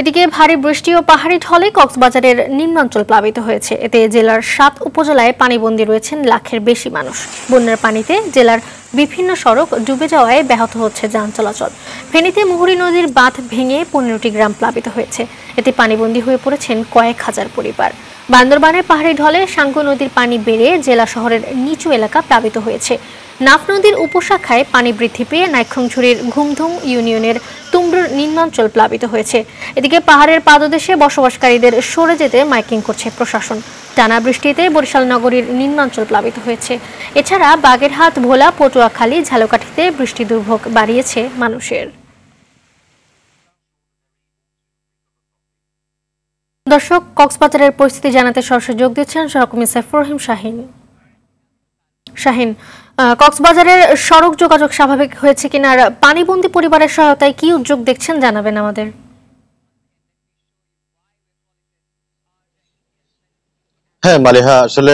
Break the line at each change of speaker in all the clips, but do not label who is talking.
এদিকে ভারী বৃষ্টি ও পাহাড়ি ঢলে কক্সবাজারের নিম্নাঞ্চল প্লাবিত হয়েছে এতে জেলার সাত উপজেলায় পানিবন্দী রয়েছেন লাখের বেশি মানুষ বন্যার পানিতে জেলার বিভিন্ন সড়ক ডুবে যাওয়ায় ব্যাহত হচ্ছে যান চলাচল ফেনীতে মুহুরী নদীর বাঁধ ভেঙে পনেরোটি গ্রাম প্লাবিত হয়েছে এতে পানিবন্দী হয়ে পড়েছেন কয়েক হাজার পরিবার বান্দরবানের পাহাড়ি ঢলে সাঙ্গু নদীর পানি বেড়ে জেলা শহরের নিচু এলাকা প্লাবিত হয়েছে নাফ নদীর উপশাখায় পানি বৃদ্ধি পেয়ে নাইক্ষংছড়ির ঘুমধুম ইউনিয়নের তুমড়ুর নিম্নাঞ্চল প্লাবিত হয়েছে এদিকে পাহাড়ের পাদদেশে বসবাসকারীদের সরে যেতে মাইকিং করছে প্রশাসন টানা বৃষ্টিতে বরিশাল নগরীর নিম্নাঞ্চল প্লাবিত হয়েছে এছাড়া বাগেরহাট ভোলা পটুয়াখালী ঝালকাঠিতে বৃষ্টি দুর্ভোগ বাড়িয়েছে মানুষের দর্শক কক্সবাজারের পরিস্থিতি জানাতে সরাসরি যোগ দিচ্ছেন সহকর্মী সাইফুর রহিম শাহিন শাহিন কক্সবাজারের সড়ক যোগাযোগ স্বাভাবিক হয়েছে কিনা আর পানিবন্দী পরিবারের সহায়তায় কি উদ্যোগ দেখছেন জানাবেন আমাদের
হ্যাঁ মালিহা আসলে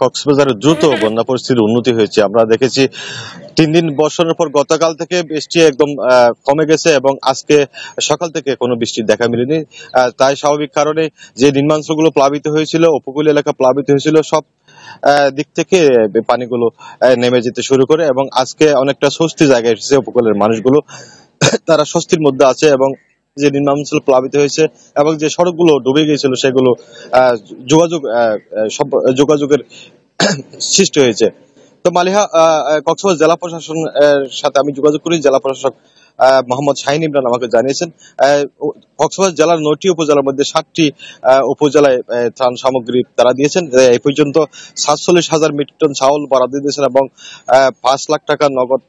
কক্সবাজারের দ্রুত হ্যাঁ, হ্যাঁ। বন্যা পরিস্থিতির উন্নতি হয়েছে আমরা দেখেছি তিন দিন বর্ষণের পর গতকাল থেকে বৃষ্টি একদম কমে গেছে এবং আজকে সকাল থেকে কোনো বৃষ্টির দেখা মিলেনি তাই স্বাভাবিক কারণে যে নির্মাঞ্চলগুলো প্লাবিত হয়েছিল উপকূল এলাকা প্লাবিত হয়েছিল সব দিক থেকে পানিগুলো নেমে যেতে শুরু করে এবং আজকে অনেকটা স্বস্তি জায়গায় এসেছে উপকূলের মানুষগুলো তারা স্বস্তির মধ্যে আছে এবং যে নিম্নাঞ্চল প্লাবিত হয়েছে এবং যে সড়কগুলো ডুবে গিয়েছিল সেগুলো যোগাযোগ যোগাযোগের সৃষ্টি হয়েছে তো মালিহা কক্সবাজার জেলা প্রশাসন সাথে আমি যোগাযোগ করি জেলা প্রশাসক মোহাম্মদ শাহিন ইমরান আমাকে জানিয়েছেন কক্সবাজার জেলার নয়টি উপজেলার মধ্যে সাতটি উপজেলায় ত্রাণ সামগ্রী তারা দিয়েছেন এই পর্যন্ত সাতচল্লিশ হাজার মেট্রিক টন চাউল বরাদ্দ দিয়েছেন এবং পাঁচ লাখ টাকা নগদ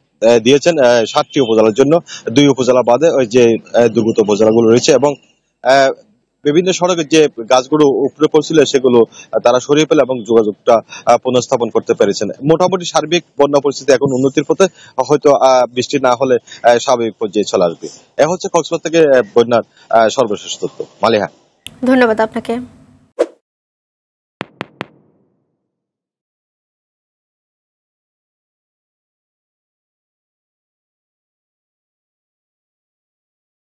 দিয়েছেন সাতটি উপজেলার জন্য দুই উপজেলা বাদে ওই যে দুর্গত উপজেলাগুলো রয়েছে এবং বিভিন্ন সড়কে যে গাছগুলো উপরে পড়ছিল সেগুলো তারা সরিয়ে ফেলে এবং যোগাযোগটা পুনঃস্থাপন করতে পেরেছেন মোটামুটি সার্বিক বন্যা পরিস্থিতি এখন উন্নতির পথে হয়তো বৃষ্টি না হলে স্বাভাবিক পর্যায়ে চলে আসবে এ হচ্ছে কক্সবাজার থেকে বন্যার সর্বশেষ তথ্য মালিহা
ধন্যবাদ আপনাকে